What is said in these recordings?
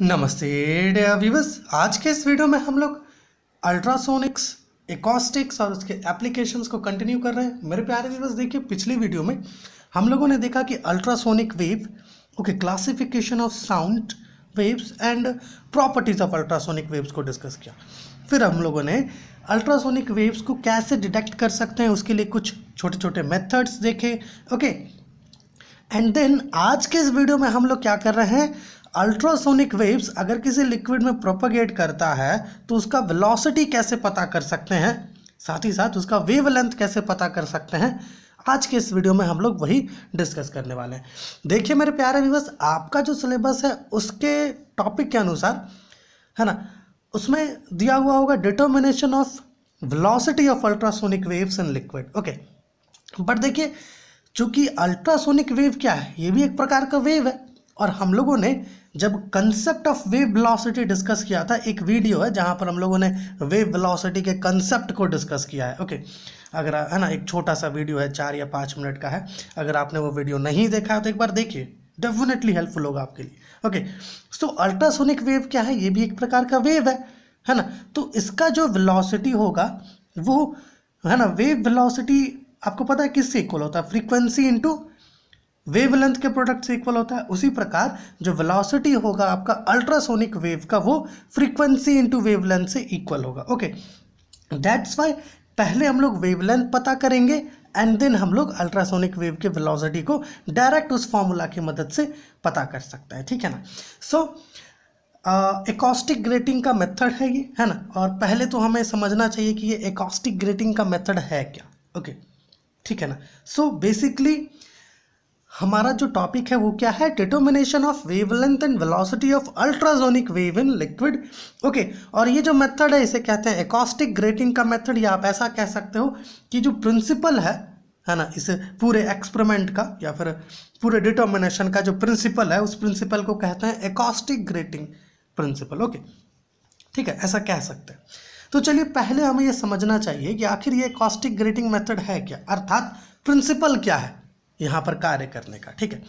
नमस्ते डियर आज के इस वीडियो में हम लोग अल्ट्रासोनिक्स एकॉस्टिक्स और उसके एप्लीकेशंस को कंटिन्यू कर रहे हैं मेरे प्यारे व्यूवर्स देखिए पिछली वीडियो में हम लोगों ने देखा कि ultrasonic wave okay classification of sound waves and properties of ultrasonic waves को डिस्कस किया फिर हम लोगों ने अल्ट्रासोनिक वेव्स को कैसे डिटेक्ट कर सकते हैं उसके लिए कुछ छोटे छोटे मेथड्स देखे ओके एंड देन आज के इस वीडियो में हम लोग क्या कर रहे हैं अल्ट्रासोनिक वेव्स अगर किसी लिक्विड में प्रोपोगेट करता है तो उसका वेलोसिटी कैसे पता कर सकते हैं साथ ही साथ उसका वेव लेंथ कैसे पता कर सकते हैं आज के इस वीडियो में हम लोग वही डिस्कस करने वाले हैं देखिए मेरे प्यारे विवस आपका जो सिलेबस है उसके टॉपिक के अनुसार है ना उसमें दिया हुआ होगा determination of velocity of ultrasonic waves in liquid okay but देखिए चूंकि अल्ट्रासोनिक वेव क्या है ये भी एक प्रकार का वेव है और हम लोगों ने जब concept of wave velocity discuss किया था एक वीडियो है जहाँ पर हम लोगों ने वेव वेलोसिटी के कंसेप्ट को डिस्कस किया है ओके अगर है ना एक छोटा सा वीडियो है चार या पाँच मिनट का है अगर आपने वो वीडियो नहीं देखा है तो एक बार देखिए डेफिनेटली हेल्पफुल होगा आपके लिए ओके सो अल्ट्रासोनिक वेव क्या है ये भी एक प्रकार का वेव है है ना तो इसका जो वेलोसिटी होगा वो है ना वेव वेलोसिटी आपको पता है किससे इक्वल होता है फ्रीक्वेंसी इंटू वेव लेंथ के प्रोडक्ट से इक्वल होता है उसी प्रकार जो वेलोसिटी होगा आपका अल्ट्रासोनिक वेव का वो फ्रीक्वेंसी वेव लेंथ से इक्वल होगा ओके दैट्स वाई पहले हम लोग वेव लेंथ पता करेंगे एंड देन हम लोग अल्ट्रासोनिक वेव के वेलोसिटी को डायरेक्ट उस फॉर्मूला की मदद से पता कर सकते हैं ठीक है ना so so, acoustic uh, grating का मेथड है ये है ना और पहले तो हमें समझना चाहिए कि ये एकॉस्टिक ग्रेटिंग का मेथड है क्या ओके okay, ठीक है ना सो so, बेसिकली हमारा जो टॉपिक है वो क्या है determination of wavelength and velocity of ultrasonic wave in liquid okay और ये जो मेथड है इसे कहते हैं एकॉस्टिक ग्रेटिंग का मेथड या आप ऐसा कह सकते हो कि जो प्रिंसिपल है है ना इस पूरे एक्सपेरिमेंट का या फिर पूरे डिटर्मिनेशन का जो प्रिंसिपल है उस प्रिंसिपल को कहते हैं एकॉस्टिक ग्रेटिंग प्रिंसिपल ओके ठीक है ऐसा कह सकते हैं तो चलिए पहले हमें यह समझना चाहिए कि आखिर ये कॉस्टिक ग्रेटिंग मेथड है क्या अर्थात प्रिंसिपल क्या है यहाँ पर कार्य करने का ठीक है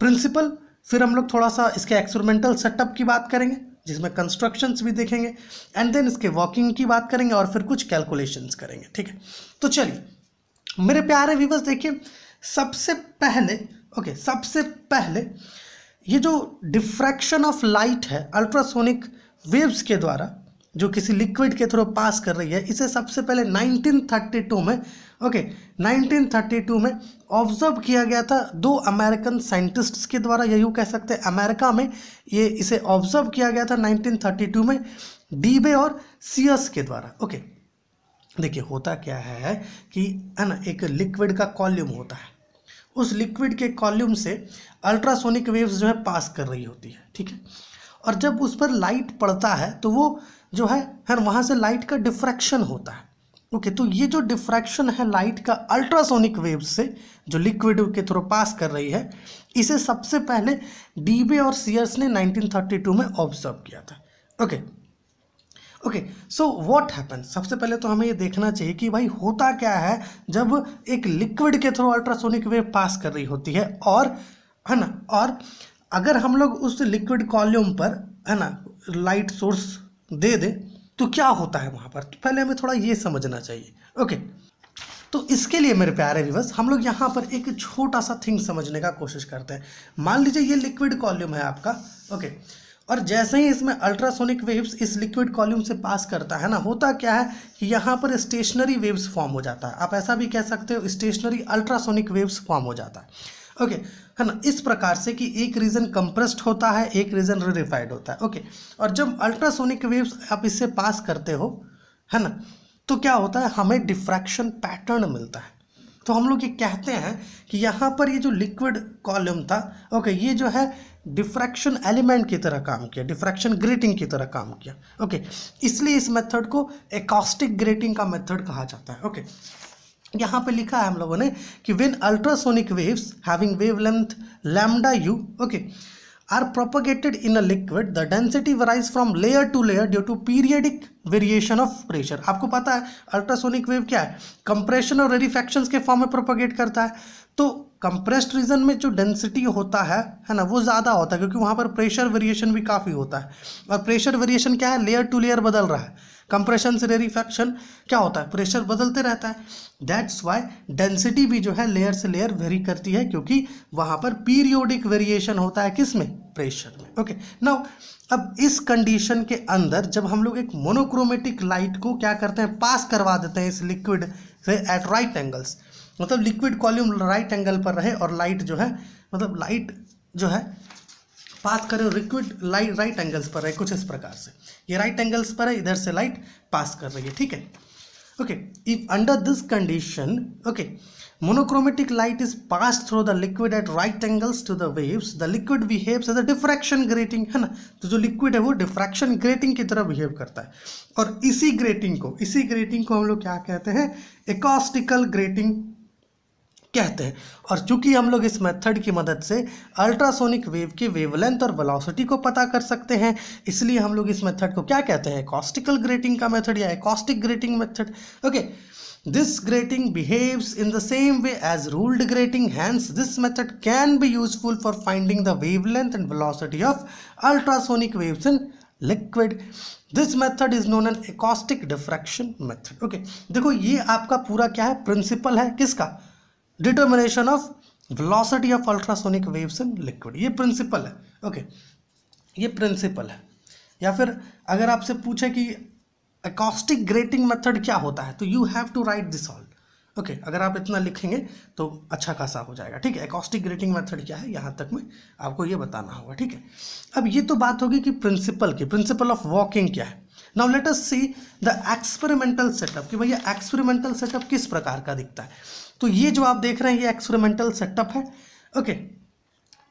प्रिंसिपल फिर हम लोग थोड़ा सा इसके एक्सपेरिमेंटल सेटअप की बात करेंगे जिसमें कंस्ट्रक्शंस भी देखेंगे एंड देन इसके वॉकिंग की बात करेंगे और फिर कुछ कैलकुलेशंस करेंगे ठीक है तो चलिए मेरे प्यारे व्यूवर्स देखिए सबसे पहले ओके okay, सबसे पहले ये जो डिफ्रैक्शन ऑफ लाइट है अल्ट्रासोनिक वेव्स के द्वारा जो किसी लिक्विड के थ्रू पास कर रही है इसे सबसे पहले 1932 में ओके okay, 1932 में ऑब्जर्व किया गया था दो अमेरिकन साइंटिस्ट्स के द्वारा यही यूँ कह सकते हैं अमेरिका में ये इसे ऑब्जर्व किया गया था 1932 में डीबे और सीएस के द्वारा ओके okay, देखिए होता क्या है कि है ना एक लिक्विड का कॉल्यूम होता है उस लिक्विड के कॉल्यूम से अल्ट्रासोनिक वेव्स जो है पास कर रही होती है ठीक है और जब उस पर लाइट पड़ता है तो वो जो है फिर वहाँ से लाइट का डिफ्रैक्शन होता है ओके okay, तो ये जो डिफ्रैक्शन है लाइट का अल्ट्रासोनिक वेव से जो लिक्विड के थ्रू पास कर रही है इसे सबसे पहले डीबे और सीयर्स ने 1932 में ऑब्जर्व किया था okay okay so what happen सबसे पहले तो हमें ये देखना चाहिए कि भाई होता क्या है जब एक लिक्विड के थ्रू अल्ट्रासोनिक वेव पास कर रही होती है और है ना और अगर हम लोग उस लिक्विड कॉल्यूम पर है ना लाइट सोर्स दे दे तो क्या होता है वहाँ पर तो पहले हमें थोड़ा ये समझना चाहिए ओके तो इसके लिए मेरे प्यारे विवस हम लोग यहाँ पर एक छोटा सा थिंग समझने का कोशिश करते हैं मान लीजिए ये लिक्विड कॉल्यूम है आपका ओके और जैसे ही इसमें अल्ट्रासोनिक वेव्स इस लिक्विड कॉल्यूम से पास करता है ना होता क्या है कि यहाँ पर स्टेशनरी वेव्स फॉर्म हो जाता है आप ऐसा भी कह सकते हो स्टेशनरी अल्ट्रासोनिक वेव्स फॉर्म हो जाता है ओके है ना इस प्रकार से कि एक रीजन कंप्रेस्ड होता है एक रीजन रेरिफाइड होता है ओके और जब अल्ट्रासोनिक वेव्स आप इससे पास करते हो है ना तो क्या होता है हमें डिफ्रैक्शन पैटर्न मिलता है तो हम लोग ये कहते हैं कि यहाँ पर ये जो लिक्विड कॉलम था ओके ये जो है डिफ्रैक्शन एलिमेंट की तरह काम किया डिफ्रैक्शन ग्रेटिंग की तरह काम किया ओके इसलिए इस मेथड को एकॉस्टिक ग्रेटिंग का मेथड कहा जाता है ओके यहाँ पे लिखा है हम लोगों ने कि when ultrasonic waves having wavelength lambda u okay are propagated in a liquid the density varies from layer to layer due to periodic variation of pressure आपको पता है अल्ट्रासोनिक वेव क्या है कंप्रेशन और रेरिफेक्शन के फॉर्म में propagate करता है तो कंप्रेस्ड रीजन में जो डेंसिटी होता है है ना वो ज़्यादा होता है क्योंकि वहाँ पर प्रेशर वेरिएशन भी काफ़ी होता है और प्रेशर वेरिएशन क्या है लेयर टू लेयर बदल रहा है कंप्रेशन से रेरीफेक्शन क्या होता है प्रेशर बदलते रहता है दैट्स वाई डेंसिटी भी जो है लेयर से लेयर वेरी करती है क्योंकि वहाँ पर पीरियोडिक वेरिएशन होता है किस में प्रेशर में ओके नाउ अब इस कंडीशन के अंदर जब हम लोग एक मोनोक्रोमेटिक लाइट को क्या करते हैं पास करवा देते हैं इस लिक्विड से एट राइट एंगल्स मतलब लिक्विड कॉल्यूम राइट एंगल पर रहे और लाइट जो है मतलब लाइट जो है बात करें रिक्विड लाइट राइट एंगल्स पर है कुछ इस प्रकार से ये राइट एंगल्स पर है इधर से लाइट पास कर रही है ठीक है okay if under this condition okay monochromatic light is pass through the liquid at right angles to the waves the liquid behaves as a diffraction grating है ना तो जो लिक्विड है वो डिफ्रैक्शन ग्रेटिंग की तरह बिहेव करता है और इसी ग्रेटिंग को इसी ग्रेटिंग को हम लोग क्या कहते हैं एकॉस्टिकल ग्रेटिंग कहते हैं और चूंकि हम लोग इस मेथड की मदद से अल्ट्रासोनिक वेव की वेवलेंथ और वेलोसिटी को पता कर सकते हैं इसलिए हम लोग इस मेथड को क्या कहते हैं कॉस्टिकल ग्रेटिंग का मेथड या acoustic grating method okay this grating behaves in the same way as ruled grating hence this method can be useful for finding the wavelength and velocity of ultrasonic waves in liquid this method is known an acoustic diffraction method okay देखो ये आपका पूरा क्या है principle है किसका determination of velocity of ultrasonic waves in liquid ये principle है ओके okay. ये प्रिंसिपल है या फिर अगर आपसे पूछे कि एकॉस्टिक ग्रेटिंग मेथड क्या होता है तो you have to write this all okay अगर आप इतना लिखेंगे तो अच्छा खासा हो जाएगा ठीक है एकॉस्टिक ग्रेटिंग मेथड क्या है यहाँ तक में आपको ये बताना होगा ठीक है अब ये तो बात होगी कि प्रिंसिपल की प्रिंसिपल ऑफ वॉकिंग क्या है now let us see the experimental setup कि भैया एक्सपेरिमेंटल सेटअप किस प्रकार का दिखता है तो ये जो आप देख रहे हैं ये एक्सपेरिमेंटल सेटअप है ओके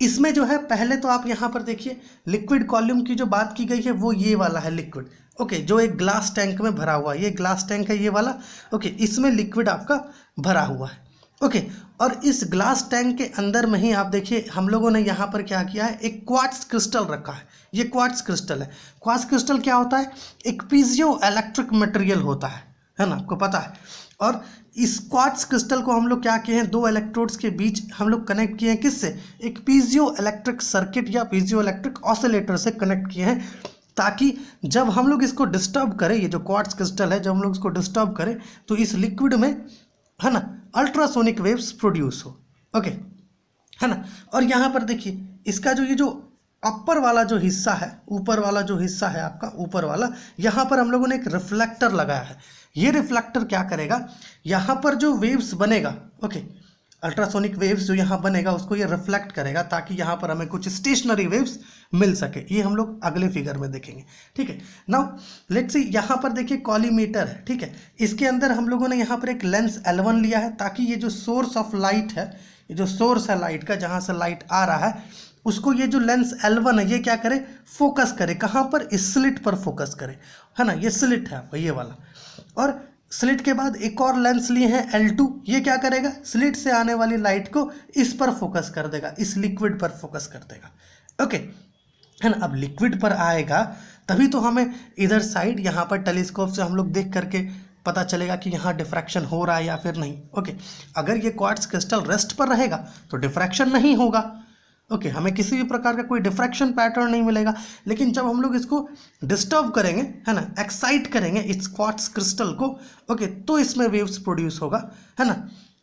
इसमें जो है पहले तो आप यहाँ पर देखिए लिक्विड कॉल्यूम की जो बात की गई है वो ये वाला है लिक्विड ओके जो एक ग्लास टैंक में भरा हुआ है ये ग्लास टैंक है ये वाला ओके इसमें लिक्विड आपका भरा हुआ है ओके और इस ग्लास टैंक के अंदर में ही आप देखिए हम लोगों ने यहाँ पर क्या किया है एक क्वार्ट्स क्रिस्टल रखा है ये क्वार्ट्स क्रिस्टल है क्वार्ट्स क्रिस्टल क्या होता है एक पीजियो इलेक्ट्रिक मटेरियल होता है है ना आपको पता है और इस क्वार्ट्स क्रिस्टल को हम लोग क्या किए हैं दो इलेक्ट्रोड्स के बीच हम लोग कनेक्ट किए हैं किससे एक पीजियो इलेक्ट्रिक सर्किट या पीजियो इलेक्ट्रिक ऑसिलेटर से कनेक्ट किए हैं ताकि जब हम लोग इसको डिस्टर्ब करें ये जो क्वार्ट्स क्रिस्टल है जब हम लोग इसको डिस्टर्ब करें तो इस लिक्विड में है ना अल्ट्रासोनिक वेव्स प्रोड्यूस हो ओके है ना और यहाँ पर देखिए इसका जो ये जो अपर वाला जो हिस्सा है ऊपर वाला जो हिस्सा है आपका ऊपर वाला यहाँ पर हम लोगों ने एक रिफ्लेक्टर लगाया है ये रिफ्लेक्टर क्या करेगा यहाँ पर जो वेव्स बनेगा ओके अल्ट्रासोनिक वेव्स जो यहाँ बनेगा उसको ये रिफ्लेक्ट करेगा ताकि यहाँ पर हमें कुछ स्टेशनरी वेव्स मिल सके ये हम लोग अगले फिगर में देखेंगे ठीक है नाउ लेट्स सी यहाँ पर देखिए कॉलीमीटर है ठीक है इसके अंदर हम लोगों ने यहाँ पर एक लेंस एलवन लिया है ताकि ये जो सोर्स ऑफ लाइट है ये जो सोर्स है लाइट का जहाँ से लाइट आ रहा है उसको ये जो लेंस L1 है ये क्या करे फोकस करे कहाँ पर इस स्लिट पर फोकस करे है ना ये स्लिट है ये वाला और स्लिट के बाद एक और लेंस लिए हैं L2 ये क्या करेगा स्लिट से आने वाली लाइट को इस पर फोकस कर देगा इस लिक्विड पर फोकस कर देगा ओके है ना अब लिक्विड पर आएगा तभी तो हमें इधर साइड यहाँ पर टेलीस्कोप से हम लोग देख करके पता चलेगा कि यहाँ डिफ्रैक्शन हो रहा है या फिर नहीं ओके अगर ये क्वार्ट्स क्रिस्टल रेस्ट पर रहेगा तो डिफ्रैक्शन नहीं होगा ओके okay, हमें किसी भी प्रकार का कोई डिफ्रैक्शन पैटर्न नहीं मिलेगा लेकिन जब हम लोग इसको डिस्टर्ब करेंगे है ना एक्साइट करेंगे इस क्वार्ट्स क्रिस्टल को ओके okay, तो इसमें वेव्स प्रोड्यूस होगा है ना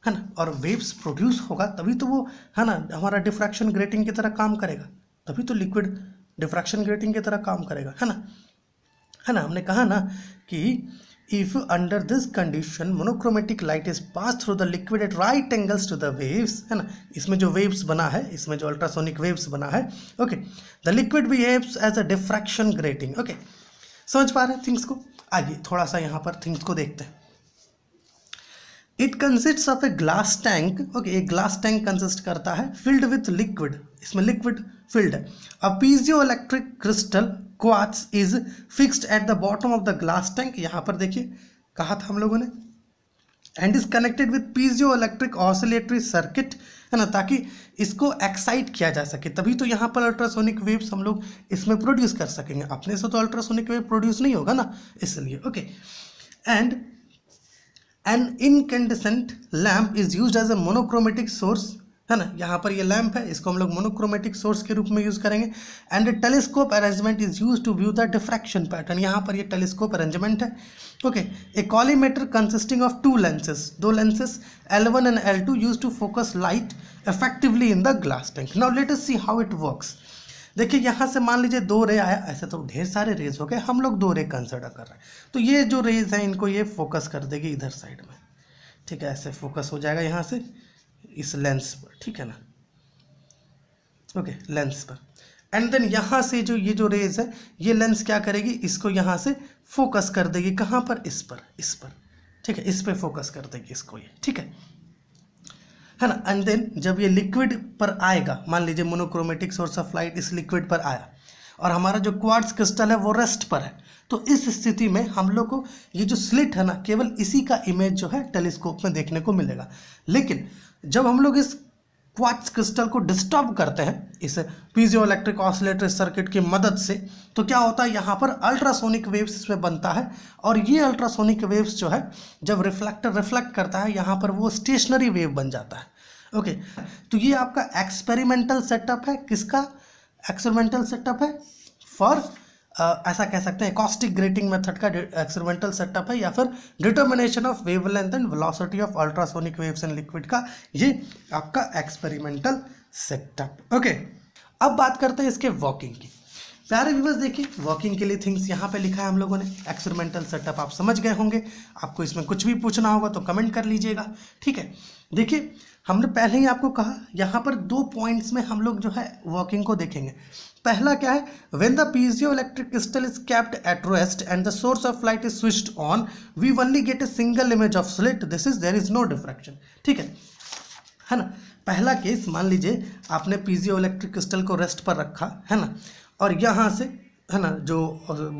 है ना और वेव्स प्रोड्यूस होगा तभी तो वो है ना हमारा डिफ्रैक्शन ग्रेटिंग की तरह काम करेगा तभी तो लिक्विड डिफ्रैक्शन ग्रेटिंग की तरह काम करेगा है ना है ना हमने कहा ना कि If under this condition monochromatic light is passed through the liquid at right angles to the waves है ना इसमें जो waves बना है इसमें जो ultrasonic waves बना है okay the liquid behaves as a diffraction grating okay समझ पा रहे हैं थिंग्स को आइए थोड़ा सा यहाँ पर थिंग्स को देखते हैं it consist of a glass tank okay एक ग्लास टैंक कंसिस्ट करता है फिल्ड विथ लिक्विड इसमें लिक्विड फिल्ड है a piezoelectric crystal quartz is fixed at the bottom of the glass tank यहाँ पर देखिए कहा था हम लोगों ने and is connected with piezoelectric oscillatory circuit है ना ताकि इसको एक्साइट किया जा सके तभी तो यहाँ पर अल्ट्रासोनिक वेव्स हम लोग इसमें प्रोड्यूस कर सकेंगे अपने से तो अल्ट्रासोनिक वेव प्रोड्यूस नहीं होगा ना इसलिए okay and an incandescent lamp is use as a monochromatic source है ना यहाँ पर ये लैम्प है इसको हम लोग मोनोक्रोमेटिक सोर्स के रूप में यूज़ करेंगे and telescope arrangement is use to view the diffraction pattern यहाँ पर ये टेलीस्कोप अरेंजमेंट है okay a collimator consisting of two lenses दो lenses L one and L two use to focus light effectively in the glass tank now let us see how it works. देखिए यहाँ से मान लीजिए दो रे आया ऐसे तो ढेर सारे रेज हो गए हम लोग दो रे कंसिडर कर रहे हैं तो ये जो रेज है इनको ये फोकस कर देगी इधर साइड में ठीक है ऐसे फोकस हो जाएगा यहाँ से इस लेंस पर ठीक है ना ओके लेंस पर एंड देन यहाँ से जो ये जो रेज है ये लेंस क्या करेगी इसको यहाँ से फोकस कर देगी कहाँ पर इस पर इस पर ठीक है इस पर फोकस कर देगी इसको ये ठीक है है ना एंड देन जब ये लिक्विड पर आएगा मान लीजिए मोनोक्रोमेटिक सोर्स ऑफ लाइट इस लिक्विड पर आया और हमारा जो क्वार्ट्स क्रिस्टल है वो रेस्ट पर है तो इस स्थिति में हम लोग को ये जो स्लिट है ना केवल इसी का इमेज जो है टेलीस्कोप में देखने को मिलेगा लेकिन जब हम लोग इस क्वार्ट्स क्रिस्टल को डिस्टर्ब करते हैं इस पीजियो इलेक्ट्रिक ऑसिलेटर सर्किट की मदद से तो क्या होता है यहाँ पर अल्ट्रासोनिक वेव्स इसमें बनता है और ये अल्ट्रासोनिक वेव्स जो है जब रिफ्लेक्टर रिफ्लेक्ट करता है यहाँ पर वो स्टेशनरी वेव बन जाता है ओके तो ये आपका एक्सपेरिमेंटल सेटअप है किसका एक्सपेरिमेंटल सेटअप है फॉर ऐसा कह सकते हैं कॉस्टिक ग्रेटिंग मेथड का एक्सपेरिमेंटल सेटअप है या फिर determination of wavelength and velocity of ultrasonic waves and liquid का ये आपका एक्सपेरिमेंटल सेटअप ओके अब बात करते हैं इसके वॉकिंग की प्यारे व्यूवर्स देखिए वर्किंग के लिए थिंग्स यहाँ पे लिखा है हम लोगों ने एक्सपेरिमेंटल सेटअप आप समझ गए होंगे आपको इसमें कुछ भी पूछना होगा तो कमेंट कर लीजिएगा ठीक है देखिए हमने पहले ही आपको कहा यहाँ पर दो पॉइंट्स में हम लोग जो है वर्किंग को देखेंगे पहला क्या है when the piezoelectric crystal is kept at rest and the source of light is switched on we only get a single image of slit this is there is no diffraction ठीक है है ना पहला case मान लीजिए आपने piezoelectric crystal को rest पर रखा है ना और यहाँ से है ना जो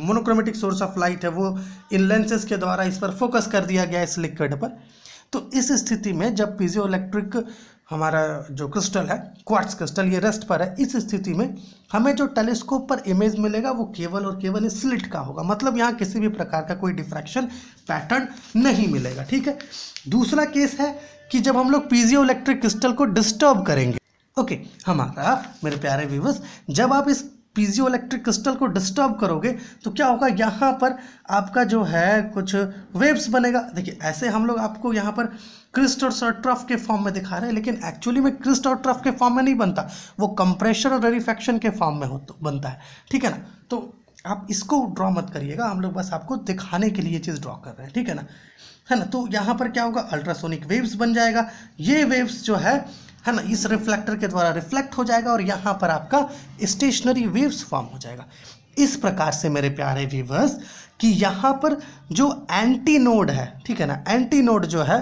मोनोक्रोमेटिक सोर्स ऑफ लाइट है वो इन लेंसेज के द्वारा इस पर फोकस कर दिया गया इस लिक्विड पर तो इस स्थिति में जब पीजियो इलेक्ट्रिक हमारा जो क्रिस्टल है क्वार्ट्स क्रिस्टल ये रेस्ट पर है इस स्थिति में हमें जो टेलीस्कोप पर इमेज मिलेगा वो केवल और केवल इस स्लिट का होगा मतलब यहाँ किसी भी प्रकार का कोई डिफ्रैक्शन पैटर्न नहीं मिलेगा ठीक है दूसरा केस है कि जब हम लोग पीजियो इलेक्ट्रिक क्रिस्टल को डिस्टर्ब करेंगे ओके okay, हमारा मेरे प्यारे व्यूवर्स जब आप इस पीजियो इलेक्ट्रिक क्रिस्टल को डिस्टर्ब करोगे तो क्या होगा यहाँ पर आपका जो है कुछ वेव्स बनेगा देखिए ऐसे हम लोग आपको यहाँ पर क्रिस्ट और ट्रफ के फॉर्म में दिखा रहे हैं लेकिन एक्चुअली में क्रिस्ट और ट्रफ के फॉर्म में नहीं बनता वो कंप्रेशन और रेरिफेक्शन के फॉर्म में हो तो बनता है ठीक है ना तो आप इसको ड्रॉ मत करिएगा हम लोग बस आपको दिखाने के लिए ये चीज़ ड्रॉ कर रहे हैं ठीक है ना है ना तो यहाँ पर क्या होगा अल्ट्रासोनिक वेव्स बन जाएगा ये वेव्स जो है है ना इस रिफ्लेक्टर के द्वारा रिफ्लेक्ट हो जाएगा और यहाँ पर आपका स्टेशनरी वेव्स फॉर्म हो जाएगा इस प्रकार से मेरे प्यारे व्यूवर्स कि यहाँ पर जो एंटी नोड है ठीक है ना एंटी नोड जो है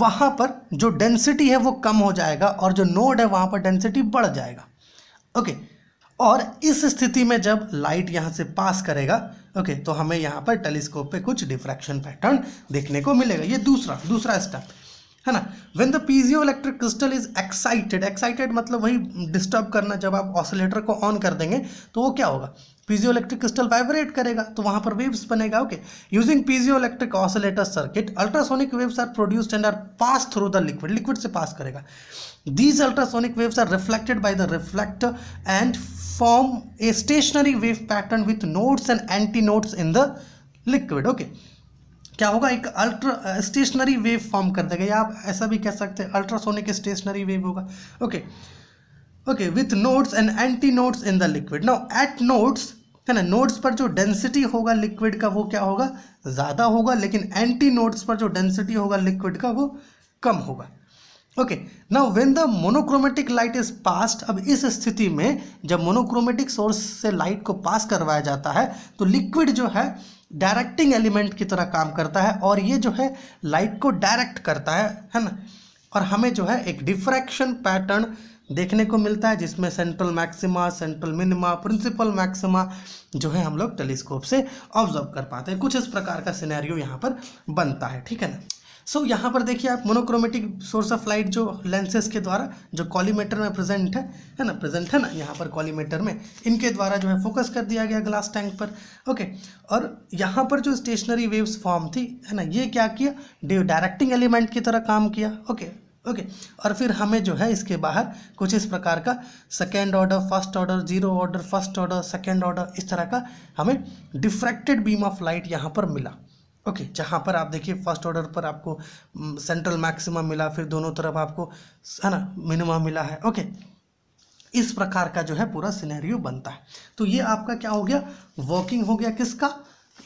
वहाँ पर जो डेंसिटी है वो कम हो जाएगा और जो नोड है वहाँ पर डेंसिटी बढ़ जाएगा ओके और इस स्थिति में जब लाइट यहाँ से पास करेगा ओके तो हमें यहाँ पर टेलीस्कोप पे कुछ डिफ्रैक्शन पैटर्न देखने को मिलेगा ये दूसरा दूसरा स्टेप है ना when the piezoelectric crystal is excited excited मतलब वही डिस्टर्ब करना जब आप ऑसिलेटर को ऑन कर देंगे तो वो क्या होगा पीजियो इलेक्ट्रिक क्रिस्टल वाइब्रेट करेगा तो वहाँ पर वेव्स बनेगा okay using piezoelectric oscillator circuit ultrasonic waves are produced and are pass through the liquid liquid से पास करेगा these ultrasonic waves are reflected by the reflector and form a stationary wave pattern with nodes and anti nodes in the liquid okay okay. क्या होगा एक ultra stationary wave form कर देगा या आप ऐसा भी कह सकते हैं अल्ट्रासोनिक स्टेशनरी वेव होगा okay okay with nodes and anti nodes in the liquid now at nodes है ना नोट्स पर जो डेंसिटी होगा लिक्विड का वो क्या होगा ज़्यादा होगा लेकिन एंटी नोट्स पर जो डेंसिटी होगा लिक्विड का वो कम होगा okay now when the monochromatic light is passed अब इस स्थिति में जब मोनोक्रोमेटिक सोर्स से लाइट को पास करवाया जाता है तो लिक्विड जो है डायरेक्टिंग एलिमेंट की तरह काम करता है और ये जो है लाइट को डायरेक्ट करता है है ना और हमें जो है एक डिफ्रैक्शन पैटर्न देखने को मिलता है जिसमें central maxima central minima principal maxima जो है हम लोग टेलीस्कोप से ऑब्जर्व कर पाते हैं कुछ इस प्रकार का सिनेरियो यहाँ पर बनता है ठीक है ना सो so, यहाँ पर देखिए आप मोनोक्रोमेटिक सोर्स ऑफ लाइट जो लेंसेज के द्वारा जो कॉलीमेटर में प्रेजेंट है है ना प्रेजेंट है ना यहाँ पर कॉलीमेटर में इनके द्वारा जो है फोकस कर दिया गया ग्लास टैंक पर ओके और यहाँ पर जो स्टेशनरी वेव्स फॉर्म थी है ना ये क्या किया डायरेक्टिंग एलिमेंट की तरह काम किया ओके ओके okay. और फिर हमें जो है इसके बाहर कुछ इस प्रकार का second order first order zero order first order second order इस तरह का हमें डिफ्रैक्टेड बीम ऑफ लाइट यहाँ पर मिला ओके okay, जहाँ पर आप देखिए फर्स्ट ऑर्डर पर आपको सेंट्रल मैक्सिमम हम्म, मिला फिर दोनों तरफ आपको है ना मिनिमम मिला है ओके okay, इस प्रकार का जो है पूरा सिनेरियो बनता है तो ये आपका क्या हो गया वॉकिंग हो गया किसका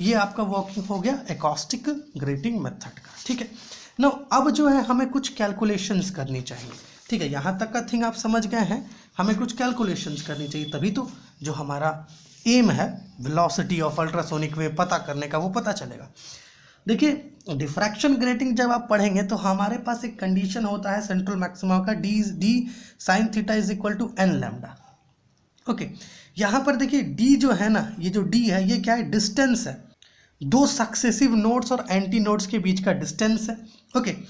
ये आपका वॉकिंग हो गया एकॉस्टिक ग्रेटिंग मेथड का ठीक है ना अब जो है हमें कुछ कैलकुलेशंस करनी चाहिए ठीक है यहाँ तक का थिंग आप समझ गए हैं हमें कुछ कैलकुलेशंस करनी चाहिए तभी तो जो हमारा एम है वेलोसिटी ऑफ अल्ट्रासोनिक वेव पता करने का वो पता चलेगा देखिए डिफ्रैक्शन ग्रेटिंग जब आप पढ़ेंगे तो हमारे पास एक कंडीशन होता है सेंट्रल मैक्सिमा का d d sine theta is equal to n lambda okay यहाँ पर देखिए डी जो है ना ये जो डी है ये क्या है डिस्टेंस है दो सक्सेसिव नोड्स और एंटी नोड्स के बीच का डिस्टेंस है ओके okay,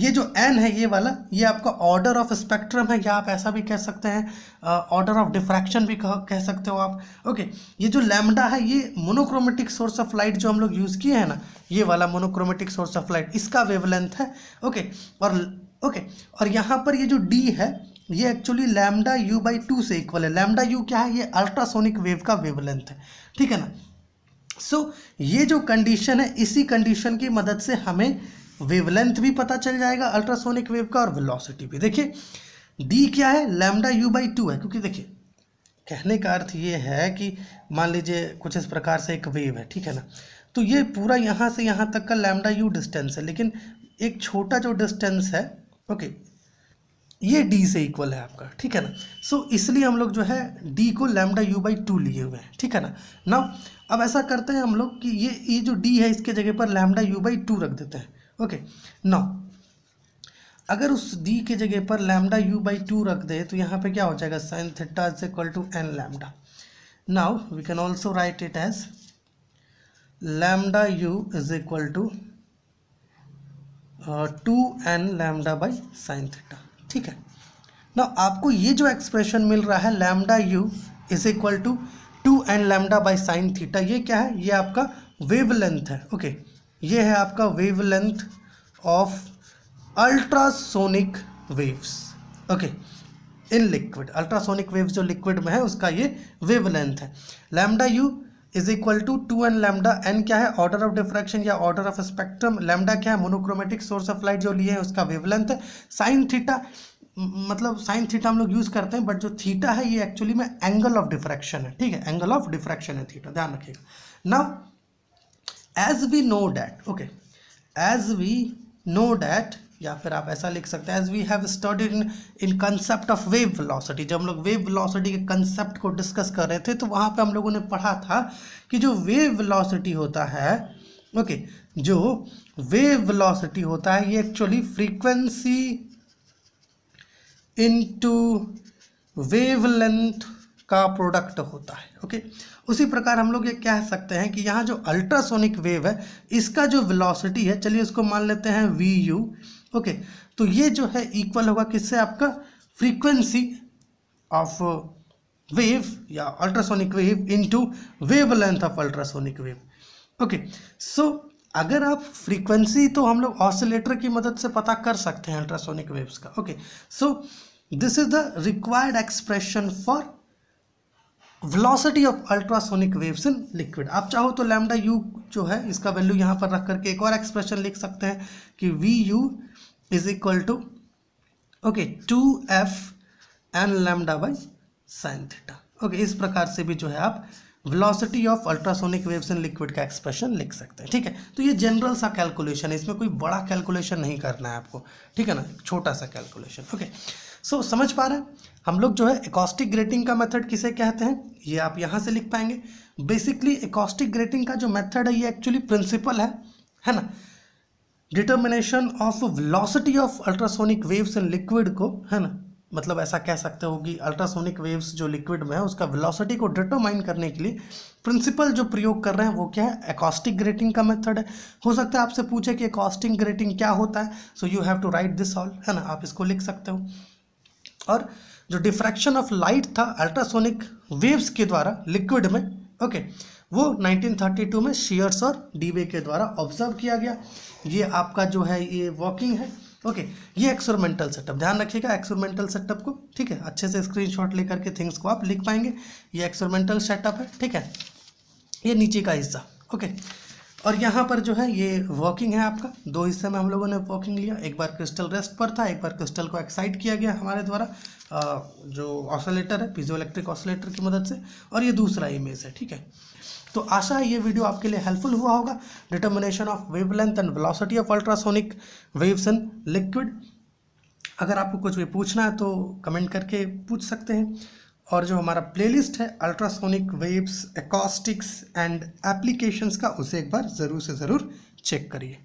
ये जो एन है ये वाला ये आपका ऑर्डर ऑफ स्पेक्ट्रम है या आप ऐसा भी कह सकते हैं ऑर्डर ऑफ डिफ्रैक्शन भी कह, कह सकते हो आप ओके okay, ये जो लैमडा है ये मोनोक्रोमेटिक सोर्स ऑफ लाइट जो हम लोग यूज़ किए हैं ना ये वाला मोनोक्रोमेटिक सोर्स ऑफ लाइट इसका वेवलेंथ है ओके okay, और ओके okay, और यहाँ पर ये जो डी है ये actually lambda u by two से इक्वल है लैमडा यू क्या है ये अल्ट्रासोनिक वेव का वेवलेंथ है ठीक है ना सो so, ये जो कंडीशन है इसी कंडीशन की मदद से हमें वेवलेंथ भी पता चल जाएगा अल्ट्रासोनिक वेव का और वेलोसिटी भी देखिए डी क्या है लैमडा यू बाई टू है क्योंकि देखिए कहने का अर्थ ये है कि मान लीजिए कुछ इस प्रकार से एक वेव है ठीक है ना तो ये पूरा यहाँ से यहाँ तक का लैमडा यू डिस्टेंस है लेकिन एक छोटा जो डिस्टेंस है ओके ये डी से इक्वल है आपका ठीक है ना सो so, इसलिए हम लोग जो है डी को लैमडा यू बाई टू लिए हुए हैं ठीक है ना नाउ अब ऐसा करते हैं हम लोग कि ये ये जो डी है इसके जगह पर लैमडा यू बाई टू रख देते हैं ओके नौ अगर उस डी के जगह पर लैमडा यू बाई टू रख दे तो यहाँ पे क्या हो जाएगा sine theta is equal to n lambda now we can also write it as lambda u is equal to two n lambda by sine theta ठीक है ना आपको ये जो एक्सप्रेशन मिल रहा है lambda u is equal to two n lambda by sine theta ये क्या है ये आपका वेव लेंथ है ओके okay. ये है आपका wavelength of ultrasonic waves okay in liquid ultrasonic waves जो लिक्विड में है उसका ये लेंथ है lambda u is equal to two n lambda n क्या है ऑर्डर ऑफ डिफ्रैक्शन या ऑर्डर ऑफ स्पेक्ट्रम लैमडा क्या है मोनोक्रोमेटिक सोर्स ऑफ लाइट जो लिए है उसका लेंथ है साइन थीटा मतलब साइन थीटा हम लोग यूज़ करते हैं बट जो थीटा है ये एक्चुअली में एंगल ऑफ डिफ्रैक्शन है ठीक है एंगल ऑफ डिफ्रैक्शन है थीटा ध्यान रखिएगा now as we know that okay as we know that या फिर आप ऐसा लिख सकते हैं as we have studied in in concept of wave velocity जब हम लोग वेव वेलोसिटी के कंसेप्ट को डिस्कस कर रहे थे तो वहाँ पे हम लोगों ने पढ़ा था कि जो वेव वेलोसिटी होता है ओके okay, जो वेव वेलोसिटी होता है ये एक्चुअली फ्रीक्वेंसी इनटू वेवलेंथ का प्रोडक्ट होता है ओके उसी प्रकार हम लोग ये कह सकते हैं कि यहाँ जो अल्ट्रासोनिक वेव है इसका जो वेलोसिटी है चलिए उसको मान लेते हैं वी यू ओके तो ये जो है इक्वल होगा किससे आपका फ्रीक्वेंसी ऑफ वेव या ultrasonic wave into wavelength of ultrasonic wave okay so अगर आप फ्रीक्वेंसी तो हम लोग ऑसिलेटर की मदद से पता कर सकते हैं अल्ट्रासोनिक वेव्स का okay so this is the required expression for velocity of ultrasonic waves in liquid आप चाहो तो लैमडा यू जो है इसका वैल्यू यहाँ पर रख करके एक और एक्सप्रेशन लिख सकते हैं कि v u is equal to okay two f n lambda by sine theta okay इस प्रकार से भी जो है आप velocity of ultrasonic waves in liquid का एक्सप्रेशन लिख सकते हैं ठीक है तो ये जनरल सा कैलकुलेशन है इसमें कोई बड़ा कैलकुलेशन नहीं करना है आपको ठीक है ना छोटा सा calculation okay okay. So so, समझ पा रहे हैं हम लोग जो है एकॉस्टिक ग्रेटिंग का मेथड किसे कहते हैं ये आप यहाँ से लिख पाएंगे बेसिकली एकॉस्टिक ग्रेटिंग का जो मेथड है ये एक्चुअली प्रिंसिपल है है ना determination of velocity of ultrasonic waves in liquid को है ना मतलब ऐसा कह सकते हो कि अल्ट्रासोनिक वेव्स जो लिक्विड में है उसका वेलोसिटी को डिटरमाइन करने के लिए प्रिंसिपल जो प्रयोग कर रहे हैं वो क्या है एकॉस्टिक ग्रेटिंग का मेथड है हो सकता है आपसे पूछे कि एकॉस्टिक ग्रेटिंग क्या होता है so you have to write this all है ना आप इसको लिख सकते हो और जो डिफ्रैक्शन ऑफ लाइट था अल्ट्रासोनिक वेव्स के द्वारा लिक्विड में ओके वो 1932 में शेयर्स और डीवे के द्वारा ऑब्जर्व किया गया ये आपका जो है ये वॉकिंग है ओके ये एक्सपेरिमेंटल सेटअप ध्यान रखिएगा एक्सपेरिमेंटल सेटअप को ठीक है अच्छे से स्क्रीनशॉट लेकर के थिंग्स को आप लिख पाएंगे ये एक्सपेरिमेंटल सेटअप है ठीक है ये नीचे का हिस्सा ओके और यहाँ पर जो है ये वॉकिंग है आपका दो हिस्से में हम लोगों ने वॉकिंग लिया एक बार क्रिस्टल रेस्ट पर था एक बार क्रिस्टल को एक्साइट किया गया हमारे द्वारा जो ऑसोलेटर है पीजो इलेक्ट्रिक ऑसोलेटर की मदद से और ये दूसरा इमेज है ठीक है तो आशा है ये वीडियो आपके लिए हेल्पफुल हुआ होगा determination of wavelength and velocity of ultrasonic waves in liquid अगर आपको कुछ भी पूछना है तो कमेंट करके पूछ सकते हैं और जो हमारा प्लेलिस्ट है ultrasonic waves acoustics and applications का उसे एक बार ज़रूर से ज़रूर चेक करिए